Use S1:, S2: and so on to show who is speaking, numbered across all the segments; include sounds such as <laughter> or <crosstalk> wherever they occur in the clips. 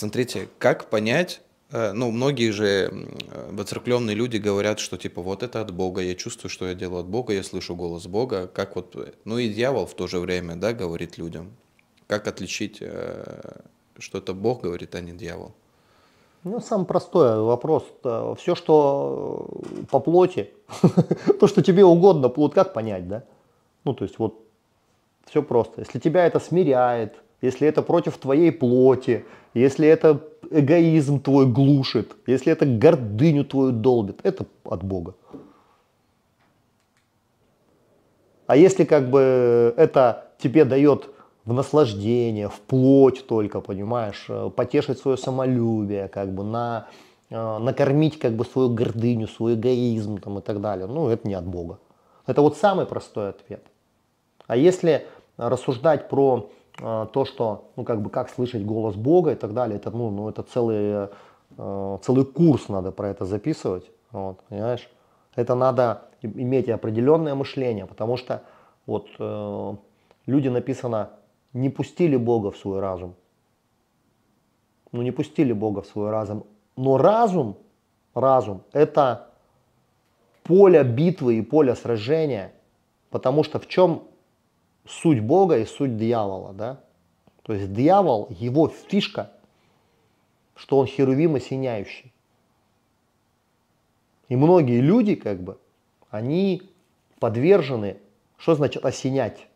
S1: Смотрите, как понять, э, ну, многие же э, воцеркленные люди говорят, что типа вот это от Бога, я чувствую, что я делаю от Бога, я слышу голос Бога, как вот, э, ну и дьявол в то же время, да, говорит людям, как отличить, что это Бог говорит, а не дьявол?
S2: Ну, самый простой вопрос. Все, что по плоти, <laughs> то, что тебе угодно, плод, как понять, да? Ну, то есть вот все просто. Если тебя это смиряет, если это против твоей плоти, если это эгоизм твой глушит, если это гордыню твою долбит, это от Бога. А если как бы это тебе дает в наслаждение, в плоть только, понимаешь, э, потешить свое самолюбие, как бы на, э, накормить как бы свою гордыню, свой эгоизм там, и так далее, ну это не от Бога. Это вот самый простой ответ. А если рассуждать про а, то, что, ну, как бы, как слышать голос Бога и так далее, это, ну, ну, это целый, э, целый курс надо про это записывать, вот, понимаешь? Это надо иметь определенное мышление, потому что вот э, люди написано не пустили Бога в свой разум. Ну не пустили Бога в свой разум. Но разум, разум это поле битвы и поле сражения. Потому что в чем суть Бога и суть дьявола, да? То есть дьявол, его фишка, что он херувим осеняющий. И многие люди, как бы, они подвержены, что значит осенять?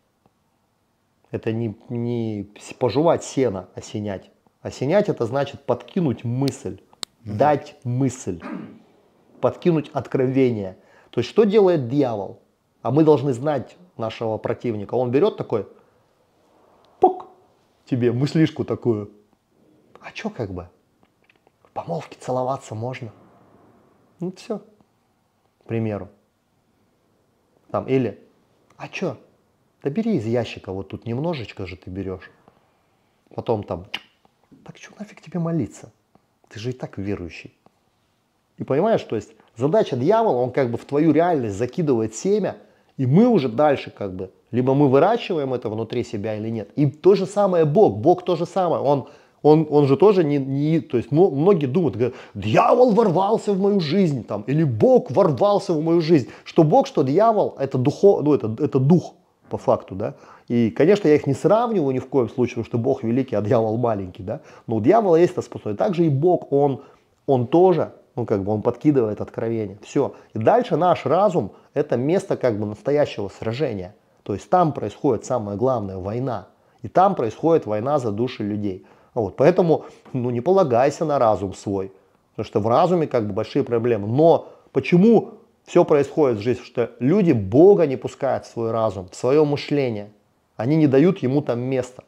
S2: Это не, не пожевать сено, осенять. Осенять это значит подкинуть мысль, угу. дать мысль, подкинуть откровение. То есть что делает дьявол? А мы должны знать нашего противника. Он берет такой, пук, тебе мыслишку такую. А чё как бы? В помолвке целоваться можно. Ну все, к примеру. Там, или, а чё? Да бери из ящика, вот тут немножечко же ты берешь. Потом там, так что нафиг тебе молиться? Ты же и так верующий. И понимаешь, то есть задача дьявола, он как бы в твою реальность закидывает семя – и мы уже дальше как бы, либо мы выращиваем это внутри себя или нет. И то же самое Бог, Бог то же самое, он он, он же тоже не, не то есть многие думают, говорят, дьявол ворвался в мою жизнь, там, или Бог ворвался в мою жизнь. Что Бог, что дьявол, это, духо, ну, это, это дух по факту, да. И, конечно, я их не сравниваю ни в коем случае, потому что Бог великий, а дьявол маленький, да. Но у дьявола есть эта способность. Также и Бог, он, он тоже, ну, как бы он подкидывает откровение. Все. И дальше наш разум – это место как бы настоящего сражения. То есть там происходит самая главная война. И там происходит война за души людей. Вот, поэтому ну, не полагайся на разум свой. Потому что в разуме как бы большие проблемы. Но почему все происходит в жизни? Что люди Бога не пускают в свой разум, в свое мышление. Они не дают ему там места.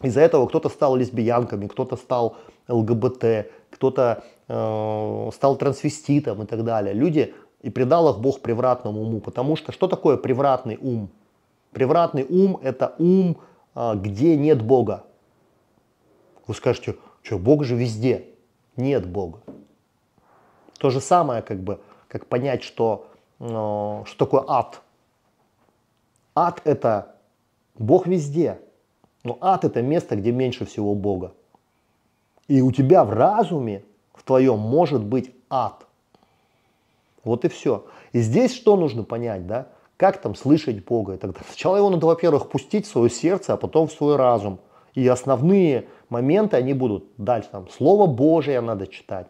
S2: Из-за этого кто-то стал лесбиянками, кто-то стал ЛГБТ, кто-то э, стал трансвеститом и так далее. Люди и предал их Бог превратному уму. Потому что что такое превратный ум? Превратный ум – это ум, а, где нет Бога. Вы скажете, что Бог же везде. Нет Бога. То же самое, как бы, как понять, что, а, что такое ад. Ад – это Бог везде. Но ад – это место, где меньше всего Бога. И у тебя в разуме, в твоем, может быть ад. Вот и все. И здесь что нужно понять, да? Как там слышать Бога и так далее. Сначала его надо, во-первых, пустить в свое сердце, а потом в свой разум. И основные моменты, они будут дальше. Там, Слово Божие надо читать.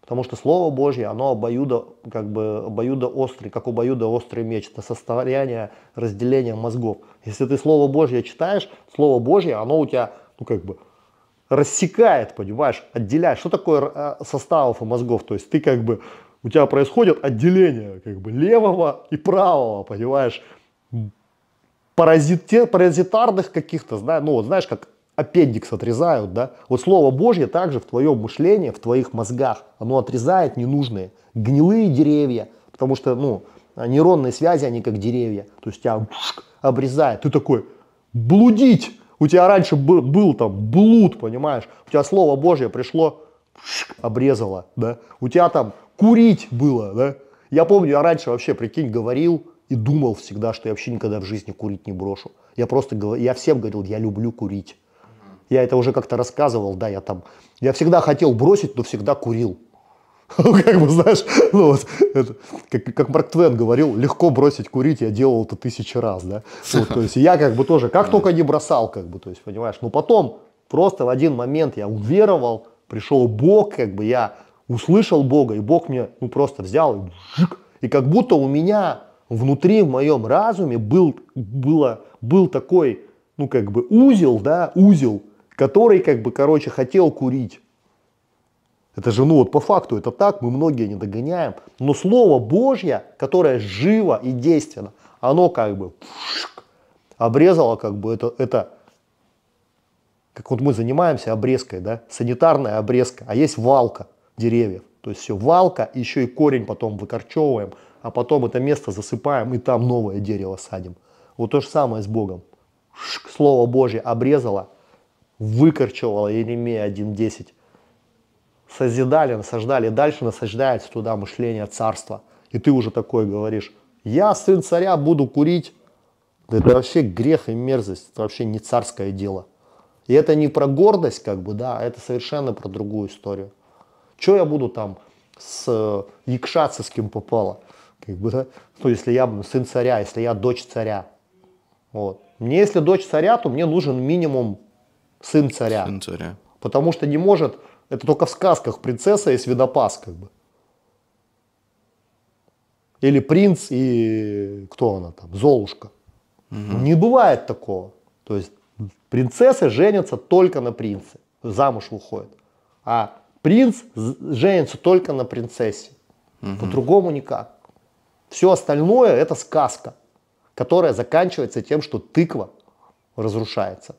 S2: Потому что Слово Божье, оно обоюдо, как бы, обоюдо острый, как обоюдо острый меч. Это состояние разделения мозгов. Если ты Слово Божье читаешь, Слово Божье, оно у тебя, ну как бы, рассекает, понимаешь, отделяет. Что такое э, составов и мозгов? То есть ты как бы у тебя происходит отделение как бы левого и правого, понимаешь, паразите, паразитарных каких-то, знаешь, ну вот знаешь, как аппендикс отрезают, да, вот Слово Божье также в твоем мышлении, в твоих мозгах, оно отрезает ненужные гнилые деревья, потому что, ну, нейронные связи, они как деревья, то есть тебя обрезает, ты такой, блудить, у тебя раньше был, был там блуд, понимаешь, у тебя Слово Божье пришло, обрезало, да, у тебя там курить было, да? Я помню, я раньше вообще, прикинь, говорил и думал всегда, что я вообще никогда в жизни курить не брошу. Я просто говорил, я всем говорил, я люблю курить. Я это уже как-то рассказывал, да, я там, я всегда хотел бросить, но всегда курил. <laughs> Ну, как бы, знаешь, ну вот, это, как, как Марк Твен говорил, легко бросить курить, я делал это тысячи раз, да. <laughs> Вот, то есть я как бы тоже, как только не бросал, как бы, то есть, понимаешь, но потом просто в один момент я уверовал, пришел Бог, как бы я услышал Бога, и Бог мне ну, просто взял и, и как будто у меня внутри, в моем разуме был, было, был такой, ну как бы узел, да, узел, который как бы, короче, хотел курить. Это же, ну вот по факту это так, мы многие не догоняем. Но Слово Божье, которое живо и действенно, оно как бы обрезало как бы это, это как вот мы занимаемся обрезкой, да, санитарная обрезка, а есть валка – деревьев. То есть все, валка, еще и корень потом выкорчевываем, а потом это место засыпаем и там новое дерево садим. Вот то же самое с Богом. Шик, Слово Божье обрезало, выкорчевало Еремея 1.10. Созидали, насаждали, дальше насаждается туда мышление царства. И ты уже такое говоришь, я сын царя буду курить. Это вообще грех и мерзость, это вообще не царское дело. И это не про гордость, как бы, да, а это совершенно про другую историю. Что я буду там с э, якшаться с кем попало? Как бы, да? Ну, если я сын царя, если я дочь царя. Вот. Мне, если дочь царя, то мне нужен минимум сын царя. Сын царя. Потому что не может, это только в сказках принцесса и свинопас, как бы. Или принц и кто она там, Золушка. Угу. Не бывает такого. То есть принцессы женятся только на принце, замуж выходят. А Принц женится только на принцессе. Угу. По-другому никак. Все остальное это сказка, которая заканчивается тем, что тыква разрушается.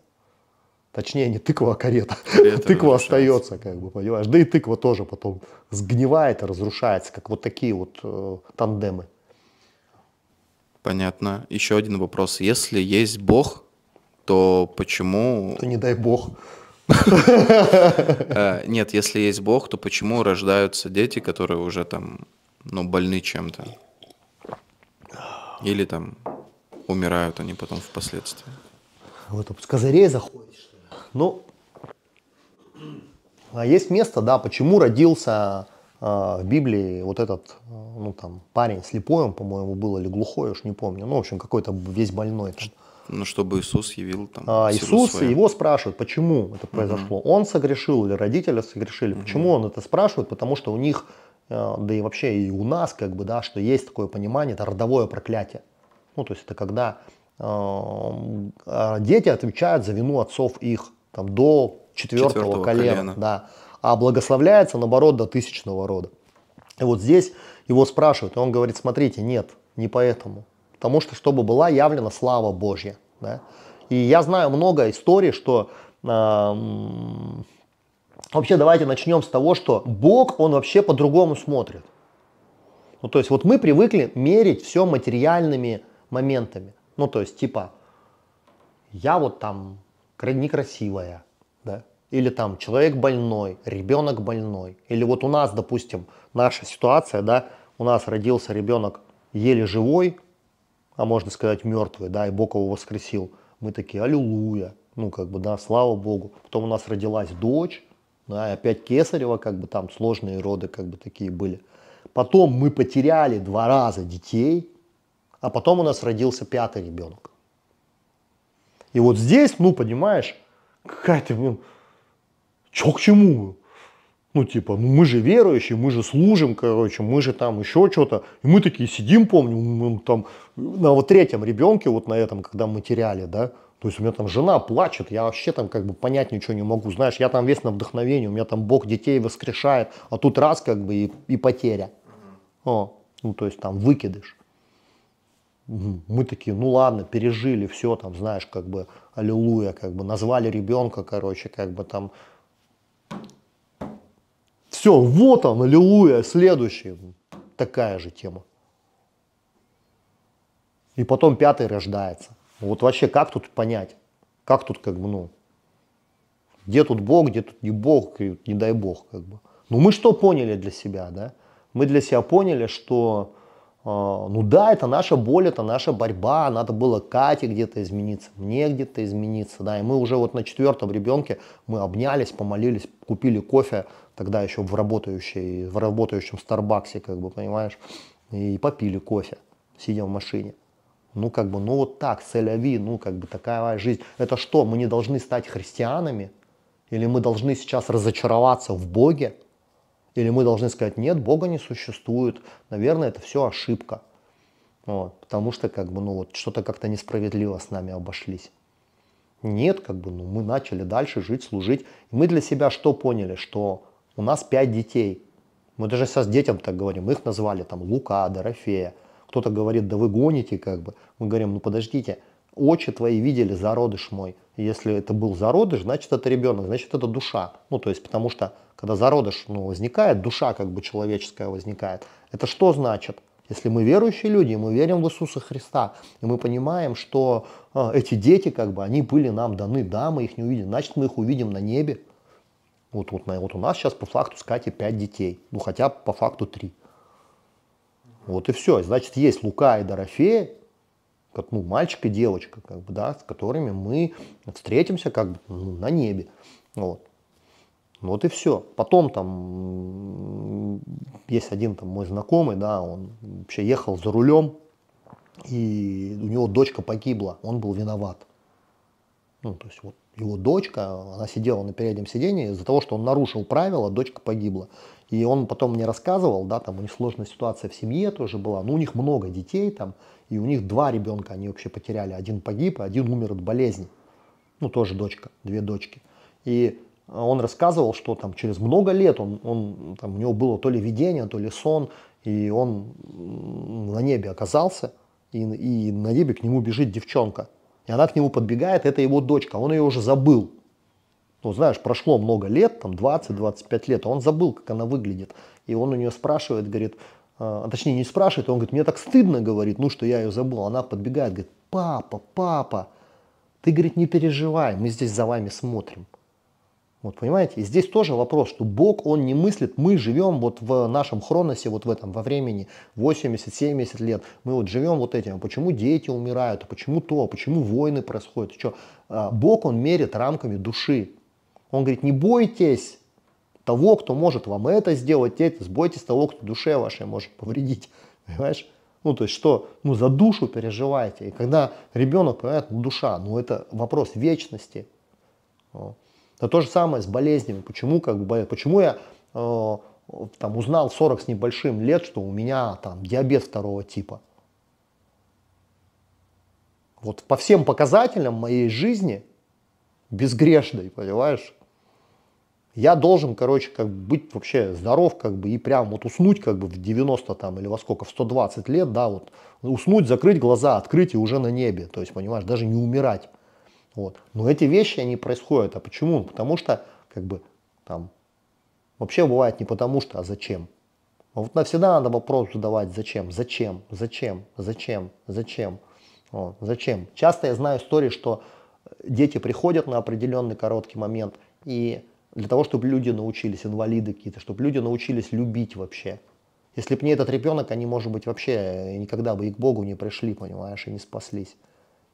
S2: Точнее, не тыква, а карета. карета <laughs> тыква остается, как бы, понимаешь. Да и тыква тоже потом сгнивает и разрушается, как вот такие вот э, тандемы.
S1: Понятно. Еще один вопрос. Если есть Бог, то почему... То не дай Бог. Э, нет, если есть Бог, то почему рождаются дети, которые уже там, ну, больны чем-то? Или там умирают они потом впоследствии?
S2: Вот с козырей заходишь. Ну, а есть место, да, почему родился э, в Библии вот этот, э, ну там, парень слепой, он, по-моему, был, или глухой, уж не помню. Ну, в общем, какой-то весь больной. Там.
S1: Ну, чтобы Иисус явил там. А, Иисус, свою.
S2: его спрашивают, почему это произошло. Угу. Он согрешил или родители согрешили. Угу. Почему он это спрашивает? Потому что у них, э, да и вообще и у нас, как бы, да, что есть такое понимание, это родовое проклятие. Ну, то есть это когда э, дети отвечают за вину отцов их там, до четвертого, четвертого колена, колена. Да, а благословляется, наоборот, до тысячного рода. И вот здесь его спрашивают, и он говорит, смотрите, нет, не поэтому потому что чтобы была явлена слава Божья. Да? И я знаю много историй, что э, вообще давайте начнем с того, что Бог, он вообще по-другому смотрит. Ну, то есть вот мы привыкли мерить все материальными моментами. Ну, то есть типа, я вот там некрасивая, да, или там человек больной, ребенок больной, или вот у нас, допустим, наша ситуация, да, у нас родился ребенок еле живой, а можно сказать мертвые, да, и Бог его воскресил. Мы такие, аллилуйя, ну, как бы, да, слава Богу. Потом у нас родилась дочь, да, и опять Кесарева, как бы там сложные роды, как бы такие были. Потом мы потеряли два раза детей, а потом у нас родился пятый ребенок. И вот здесь, ну, понимаешь, какая-то, ну, чё к чему? Ну, типа, ну мы же верующие, мы же служим, короче, мы же там еще что-то. И мы такие сидим, помню, мы там на вот третьем ребенке, вот на этом, когда мы теряли, да, то есть у меня там жена плачет, я вообще там как бы понять ничего не могу, знаешь, я там весь на вдохновении, у меня там Бог детей воскрешает, а тут раз как бы и, и потеря. О, ну, то есть там выкидыш. Мы такие, ну ладно, пережили все, там, знаешь, как бы, аллилуйя, как бы, назвали ребенка, короче, как бы там, все, вот он, аллилуйя, следующий. Такая же тема. И потом пятый рождается. Вот вообще как тут понять? Как тут как бы, ну, где тут Бог, где тут не Бог, не дай Бог как бы. Ну мы что поняли для себя, да? Мы для себя поняли, что а, ну да, это наша боль, это наша борьба, надо было Кате где-то измениться, мне где-то измениться, да, и мы уже вот на четвертом ребенке мы обнялись, помолились, купили кофе, тогда еще в, работающей, в работающем Старбаксе, как бы, понимаешь, и попили кофе, сидя в машине. Ну, как бы, ну вот так, целяви, ну, как бы такая жизнь. Это что, мы не должны стать христианами? Или мы должны сейчас разочароваться в Боге? Или мы должны сказать, нет, Бога не существует, наверное, это все ошибка. Вот, потому что как бы, ну, вот, что-то как-то несправедливо с нами обошлись. Нет, как бы, ну, мы начали дальше жить, служить. И мы для себя что поняли? Что у нас пять детей. Мы даже сейчас детям так говорим. Мы их назвали там Лука, Дорофея. Кто-то говорит, да вы гоните, как бы. Мы говорим, ну подождите, очи твои видели зародыш мой. Если это был зародыш, значит это ребенок, значит это душа. Ну, то есть, потому что когда зародыш ну, возникает, душа как бы человеческая возникает. Это что значит? Если мы верующие люди, мы верим в Иисуса Христа, и мы понимаем, что э, эти дети, как бы, они были нам даны, да, мы их не увидим, значит, мы их увидим на небе. Вот, вот, вот у нас сейчас по факту с Катей 5 детей, ну хотя по факту три. Вот и все. Значит, есть Лука и Дорофея, ну, мальчик и девочка, как бы, да, с которыми мы встретимся как бы ну, на небе. Вот. Вот и все. Потом там есть один там мой знакомый, да, он вообще ехал за рулем, и у него дочка погибла, он был виноват. Ну, то есть вот его дочка, она сидела на переднем сидении, из-за того, что он нарушил правила, дочка погибла. И он потом мне рассказывал, да, там у них сложная ситуация в семье тоже была, ну у них много детей там, и у них два ребенка они вообще потеряли, один погиб, а один умер от болезни. Ну тоже дочка, две дочки. И э, он рассказывал, что там через много лет он, он там, у него было то ли видение, то ли сон, и он на небе оказался, и, и на небе к нему бежит девчонка. И она к нему подбегает, это его дочка, он ее уже забыл ну, знаешь, прошло много лет, там 20-25 лет, а он забыл, как она выглядит. И он у нее спрашивает, говорит, а, а, точнее не спрашивает, он говорит, мне так стыдно, говорит, ну, что я ее забыл. Она подбегает, говорит, папа, папа, ты, говорит, не переживай, мы здесь за вами смотрим. Вот, понимаете? И здесь тоже вопрос, что Бог, Он не мыслит, мы живем вот в нашем хроносе, вот в этом, во времени 80-70 лет, мы вот живем вот этим, а почему дети умирают, а почему то, почему войны происходят, что? Бог, Он мерит рамками души, он говорит, не бойтесь того, кто может вам это сделать, это, бойтесь того, кто душе вашей может повредить, <laughs> понимаешь? Ну, то есть что, ну, за душу переживаете. И когда ребенок понимает, ну, душа, ну, это вопрос вечности. Это то же самое с болезнями. Почему, как бы, почему я э, там узнал 40 с небольшим лет, что у меня там диабет второго типа? Вот по всем показателям моей жизни безгрешной, понимаешь? Я должен, короче, как бы быть вообще здоров, как бы, и прям вот уснуть, как бы, в 90 там, или во сколько, в 120 лет, да, вот, уснуть, закрыть глаза, открыть и уже на небе, то есть, понимаешь, даже не умирать. Вот. Но эти вещи, они происходят. А почему? Потому что, как бы, там, вообще бывает не потому что, а зачем. А вот навсегда надо вопрос задавать, зачем, зачем, зачем, зачем, зачем, вот, зачем. Часто я знаю истории, что дети приходят на определенный короткий момент, и для того, чтобы люди научились, инвалиды какие-то, чтобы люди научились любить вообще. Если бы не этот ребенок, они, может быть, вообще никогда бы и к Богу не пришли, понимаешь, и не спаслись.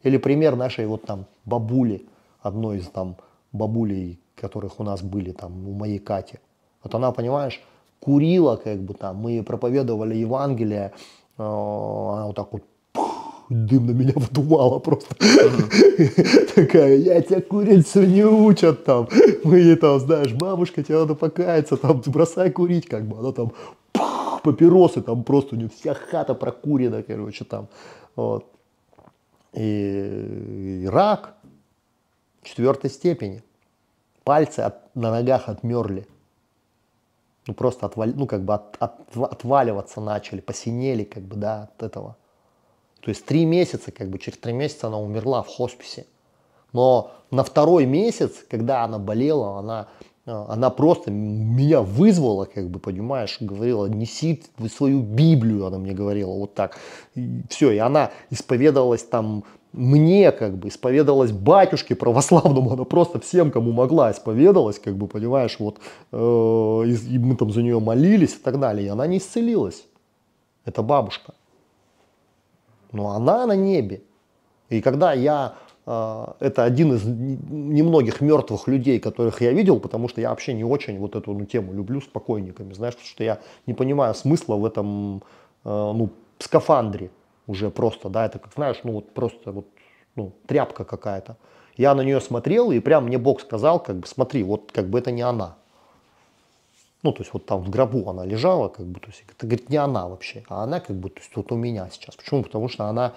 S2: Или пример нашей вот там бабули, одной из там бабулей, которых у нас были там у моей Кати. Вот она, понимаешь, курила как бы там, мы проповедовали Евангелие, э, она вот так вот дым на меня <laughs> вдувало просто. Такая, я тебя курицу не учат там. Мы ей там, знаешь, бабушка, тебе надо покаяться, там, бросай курить, как бы. Она там, папиросы, там просто у нее вся хата прокурена, короче, там. Вот. И, и рак четвертой степени. Пальцы от, на ногах отмерли. Ну, просто отвали, ну, как бы от, от, отваливаться начали, посинели, как бы, да, от этого. То есть три месяца, как бы через три месяца она умерла в хосписе. Но на второй месяц, когда она болела, она, э, она просто меня вызвала, как бы, понимаешь, говорила, неси свою Библию, она мне говорила вот так. И все, и она исповедовалась там мне, как бы, исповедовалась батюшке православному, она просто всем, кому могла, исповедовалась, как бы, понимаешь, вот, э, и мы там за нее молились и так далее, и она не исцелилась. эта бабушка но она на небе. И когда я а, это один из немногих мертвых людей, которых я видел, потому что я вообще не очень вот эту ну, тему люблю с покойниками, знаешь, потому что я не понимаю смысла в этом, а, ну, скафандре уже просто, да, это как, знаешь, ну, вот просто вот, ну, тряпка какая-то. Я на нее смотрел, и прям мне Бог сказал, как бы, смотри, вот как бы это не она. Ну, то есть вот там в гробу она лежала, как бы, то есть это, говорит, не она вообще, а она как бы, то есть вот у меня сейчас. Почему? Потому что она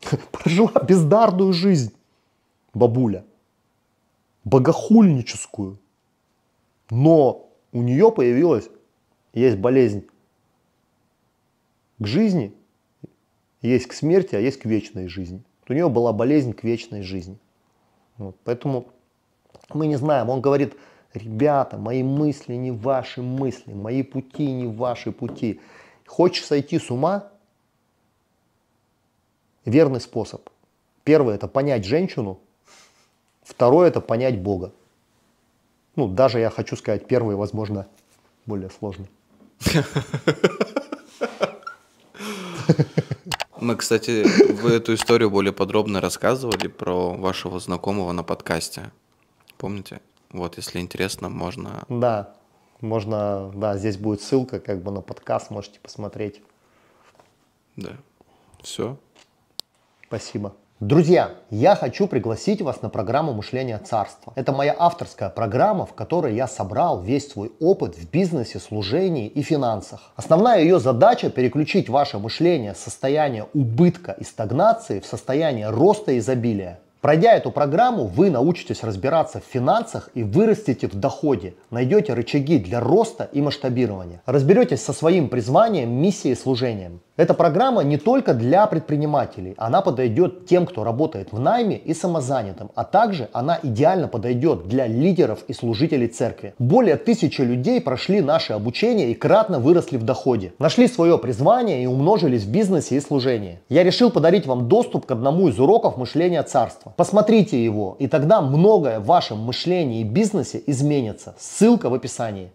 S2: <laughs> прожила бездарную жизнь, бабуля, богохульническую. Но у нее появилась, есть болезнь к жизни, есть к смерти, а есть к вечной жизни. у нее была болезнь к вечной жизни. Вот, поэтому мы не знаем. Он говорит, Ребята, мои мысли не ваши мысли, мои пути не ваши пути. Хочешь сойти с ума? Верный способ. Первое – это понять женщину. Второе – это понять Бога. Ну, даже я хочу сказать, первый, возможно, более сложный.
S1: Мы, кстати, вы эту историю более подробно рассказывали про вашего знакомого на подкасте. Помните? Вот, если интересно, можно...
S2: Да, можно, да, здесь будет ссылка как бы на подкаст, можете посмотреть. Да, все. Спасибо. Друзья, я хочу пригласить вас на программу мышления царства. Это моя авторская программа, в которой я собрал весь свой опыт в бизнесе, служении и финансах. Основная ее задача – переключить ваше мышление с состояния убытка и стагнации в состояние роста и изобилия. Пройдя эту программу, вы научитесь разбираться в финансах и вырастите в доходе, найдете рычаги для роста и масштабирования, разберетесь со своим призванием, миссией и служением. Эта программа не только для предпринимателей, она подойдет тем, кто работает в найме и самозанятым, а также она идеально подойдет для лидеров и служителей церкви. Более тысячи людей прошли наше обучение и кратно выросли в доходе, нашли свое призвание и умножились в бизнесе и служении. Я решил подарить вам доступ к одному из уроков мышления царства. Посмотрите его, и тогда многое в вашем мышлении и бизнесе изменится. Ссылка в описании.